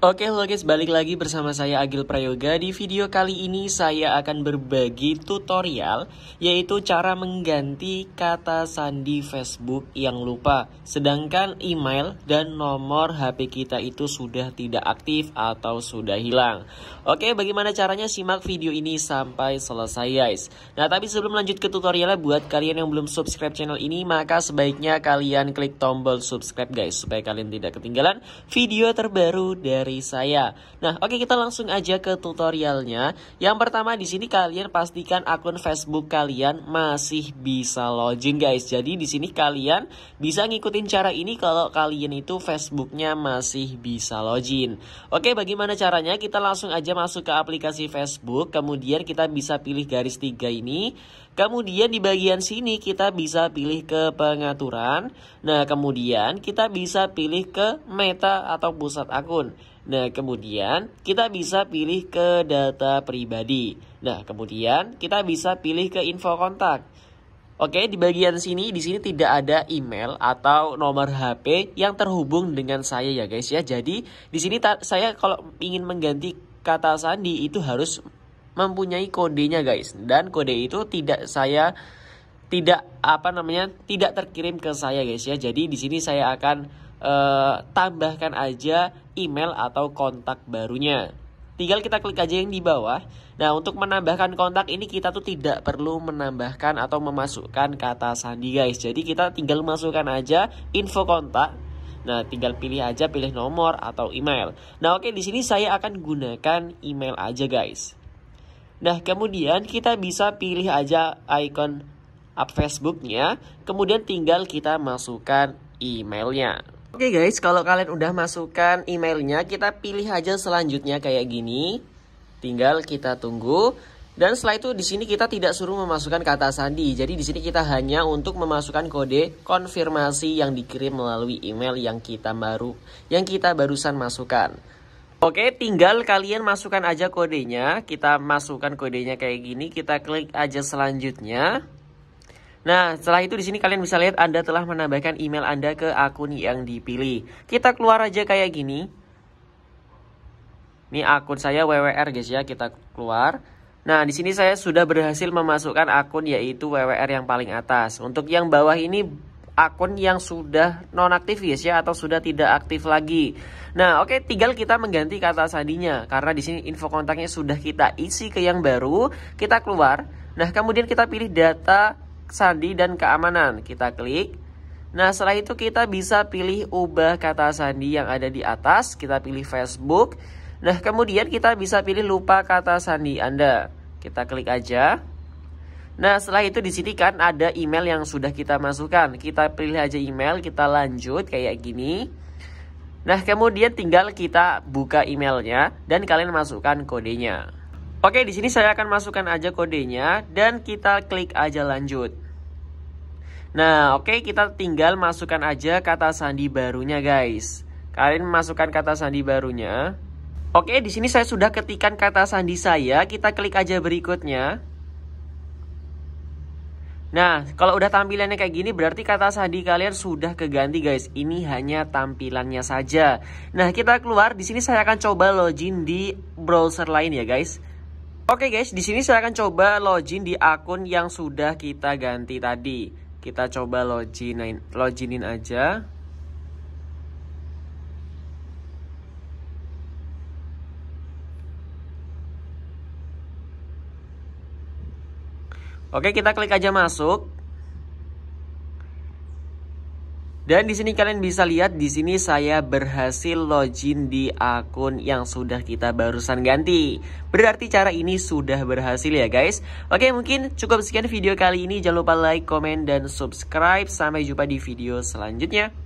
Oke okay, guys, balik lagi bersama saya Agil Prayoga. Di video kali ini saya akan berbagi tutorial yaitu cara mengganti kata sandi Facebook yang lupa. Sedangkan email dan nomor HP kita itu sudah tidak aktif atau sudah hilang. Oke, okay, bagaimana caranya simak video ini sampai selesai guys. Nah, tapi sebelum lanjut ke tutorialnya buat kalian yang belum subscribe channel ini, maka sebaiknya kalian klik tombol subscribe guys supaya kalian tidak ketinggalan video terbaru dari dari saya. Nah, oke kita langsung aja ke tutorialnya. Yang pertama di sini kalian pastikan akun Facebook kalian masih bisa login guys. Jadi di sini kalian bisa ngikutin cara ini kalau kalian itu Facebooknya masih bisa login. Oke, bagaimana caranya? Kita langsung aja masuk ke aplikasi Facebook, kemudian kita bisa pilih garis tiga ini. Kemudian di bagian sini kita bisa pilih ke pengaturan. Nah, kemudian kita bisa pilih ke meta atau pusat akun. Nah, kemudian kita bisa pilih ke data pribadi. Nah, kemudian kita bisa pilih ke info kontak. Oke, di bagian sini di sini tidak ada email atau nomor HP yang terhubung dengan saya ya guys ya. Jadi di sini saya kalau ingin mengganti kata sandi itu harus mempunyai kodenya guys dan kode itu tidak saya tidak apa namanya tidak terkirim ke saya guys ya. Jadi di sini saya akan eh, tambahkan aja email atau kontak barunya. Tinggal kita klik aja yang di bawah. Nah, untuk menambahkan kontak ini kita tuh tidak perlu menambahkan atau memasukkan kata sandi guys. Jadi kita tinggal masukkan aja info kontak. Nah, tinggal pilih aja pilih nomor atau email. Nah, oke di sini saya akan gunakan email aja guys. Nah, kemudian kita bisa pilih aja icon up Facebooknya, kemudian tinggal kita masukkan emailnya. Oke okay guys, kalau kalian udah masukkan emailnya, kita pilih aja selanjutnya kayak gini. Tinggal kita tunggu. Dan setelah itu di sini kita tidak suruh memasukkan kata sandi. Jadi di sini kita hanya untuk memasukkan kode konfirmasi yang dikirim melalui email yang kita baru yang kita barusan masukkan. Oke, tinggal kalian masukkan aja kodenya. Kita masukkan kodenya kayak gini, kita klik aja selanjutnya. Nah, setelah itu di sini kalian bisa lihat Anda telah menambahkan email Anda ke akun yang dipilih. Kita keluar aja kayak gini. Ini akun saya WWR guys ya, kita keluar. Nah, di sini saya sudah berhasil memasukkan akun yaitu WWR yang paling atas. Untuk yang bawah ini akun yang sudah nonaktif guys ya atau sudah tidak aktif lagi. Nah, oke okay, tinggal kita mengganti kata sandinya karena di sini info kontaknya sudah kita isi ke yang baru, kita keluar. Nah, kemudian kita pilih data sandi dan keamanan. Kita klik. Nah, setelah itu kita bisa pilih ubah kata sandi yang ada di atas. Kita pilih Facebook. Nah, kemudian kita bisa pilih lupa kata sandi Anda. Kita klik aja. Nah, setelah itu di sini kan ada email yang sudah kita masukkan. Kita pilih aja email, kita lanjut kayak gini. Nah, kemudian tinggal kita buka emailnya dan kalian masukkan kodenya. Oke, di sini saya akan masukkan aja kodenya dan kita klik aja lanjut. Nah, oke kita tinggal masukkan aja kata sandi barunya, guys. Kalian masukkan kata sandi barunya. Oke, di sini saya sudah ketikkan kata sandi saya, kita klik aja berikutnya. Nah, kalau udah tampilannya kayak gini berarti kata sandi kalian sudah keganti guys. Ini hanya tampilannya saja. Nah, kita keluar di sini saya akan coba login di browser lain ya guys. Oke okay guys, di sini saya akan coba login di akun yang sudah kita ganti tadi. Kita coba loginin loginin aja. Oke, okay, kita klik aja masuk. Dan di sini kalian bisa lihat di sini saya berhasil login di akun yang sudah kita barusan ganti. Berarti cara ini sudah berhasil ya guys. Oke mungkin cukup sekian video kali ini. Jangan lupa like, komen, dan subscribe. Sampai jumpa di video selanjutnya.